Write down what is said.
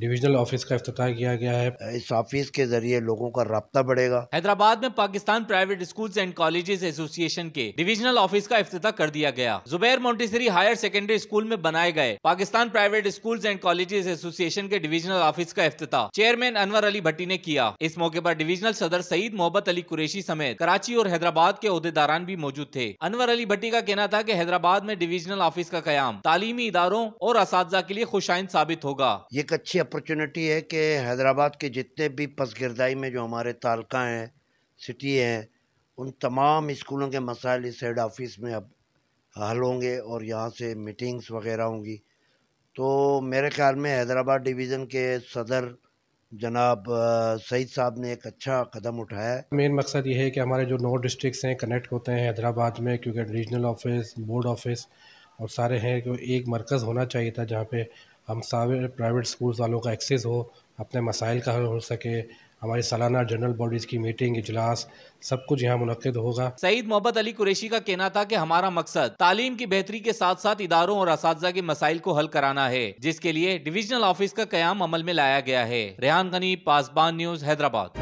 divisional office का अफ्त किया गया है इस ऑफिस के जरिए लोगों का रबता बढ़ेगा हैदराबाद में Pakistan private schools and colleges association के डिविजनल ऑफिस का अफ्त कर दिया गया Zubair Montessori higher secondary school में बनाए गए Pakistan private schools and colleges association के डिविजनल ऑफिस का अफ्त चेयरमैन अनवर अली भट्टी ने किया इस मौके आरोप डिविजनल सदर सईद मोहब्बत अली कुरेशी समेत कराची और हैदराबाद के अहदेदारान भी मौजूद थे अनवर अली भट्टी का कहना था की हैदराबाद में डिविजनल ऑफिस का क्याम तालीमी इदारों और इस के लिए खुशाइन साबित होगा ये एक अच्छी अपॉर्चुनिटी है कि हैदराबाद के जितने भी पसगिरदाई में जो हमारे तालका हैं सिटी हैं उन तमाम स्कूलों के मसाइल इस हेड ऑफिस में अब हल होंगे और यहाँ से मीटिंग्स वगैरह होंगी तो मेरे ख्याल में हैदराबाद डिवीज़न के सदर जनाब सईद साहब ने एक अच्छा कदम उठाया मेन मकसद ये है कि हमारे जो नौ डिस्ट्रिक्स हैं कनेक्ट होते हैं हैदराबाद में क्योंकि रीजनल ऑफिस बोर्ड ऑफिस और सारे हैं कि एक मरकज़ होना चाहिए था जहाँ पे हम सारे प्राइवेट स्कूल्स वालों का एक्सेस हो अपने मसाइल का हल हो सके हमारी सालाना जनरल बॉडीज़ की मीटिंग इजलास सब कुछ यहाँ मुनद होगा सईद मोहब्बत अली कुरेशी का कहना था कि हमारा मकसद तालीम की बेहतरी के साथ साथ इदारों और इस के मसाइल को हल कराना है जिसके लिए डिविजनल ऑफिस का क्याम अमल में लाया गया है रेहान गनी पासबान न्यूज़ हैदराबाद